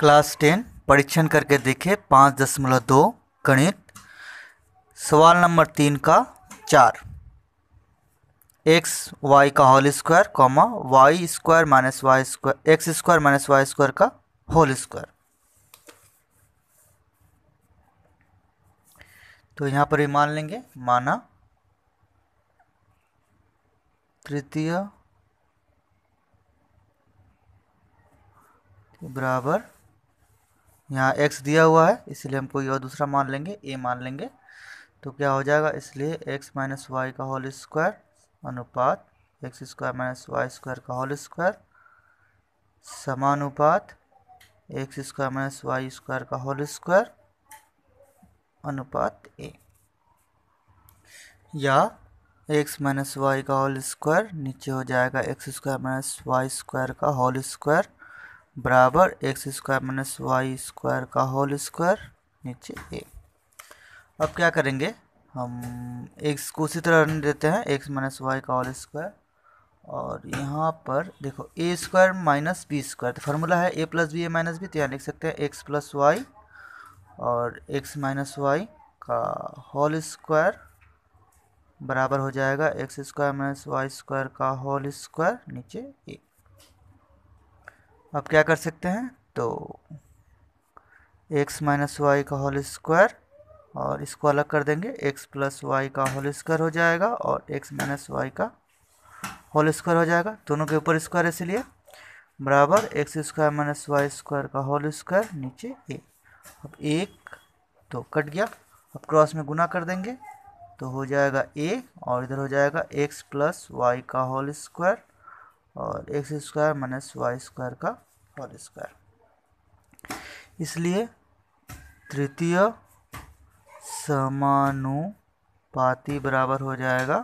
class ten परीक्षण करके देखे पाँच दशमलव दो गणित सवाल नंबर तीन का चार एक्स वाई का whole square comma y square minus y square x square minus y square का होल स्क्वायर तो यहाँ पर भी मान लेंगे माना तृतीय बराबर यहाँ एक्स दिया हुआ है इसलिए हम कोई और दूसरा मान लेंगे ए मान लेंगे तो क्या हो जाएगा इसलिए एक्स माइनस वाई का होल स्क्वायर अनुपात x square minus y square का होल स्क्वायर समानुपात x square minus y square का होल स्क्वायर अनुपात ए या एक्स माइनस वाई का होल स्क्वायर नीचे हो जाएगा x square minus y square का होल स्क्वायर बराबर x square minus y square का होल स्क्वायर नीचे ए अब क्या करेंगे हम एक्स को उसी तरह रहने देते हैं एक्स माइनस वाई का होल स्क्वायर और यहाँ पर देखो a square minus b square तो फार्मूला है a plus b a minus b तो यहाँ लिख सकते हैं एक्स प्लस वाई और एक्स माइनस वाई का होल स्क्वायर बराबर हो जाएगा x square minus y square का होल स्क्वायर नीचे ए अब क्या कर सकते हैं तो एक्स माइनस वाई का होल स्क्वायर और इसको अलग कर देंगे एक्स प्लस वाई का होल स्क्वायर हो जाएगा और x माइनस वाई का होल स्क्वायर हो जाएगा दोनों के ऊपर स्क्वायर इसलिए बराबर x square minus y square का होल स्क्वायर नीचे ए अब एक तो कट गया अब क्रॉस में गुना कर देंगे तो हो जाएगा ए और इधर हो जाएगा एक्स प्लस वाई का होल स्क्वायर और x square minus y square का होल स्क्वायर इसलिए तृतीय समानुपाती बराबर हो जाएगा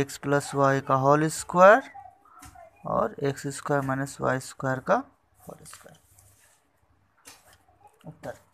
एक्स प्लस वाई का होल स्क्वायर और x square minus y square का होल स्क्वायर उत्तर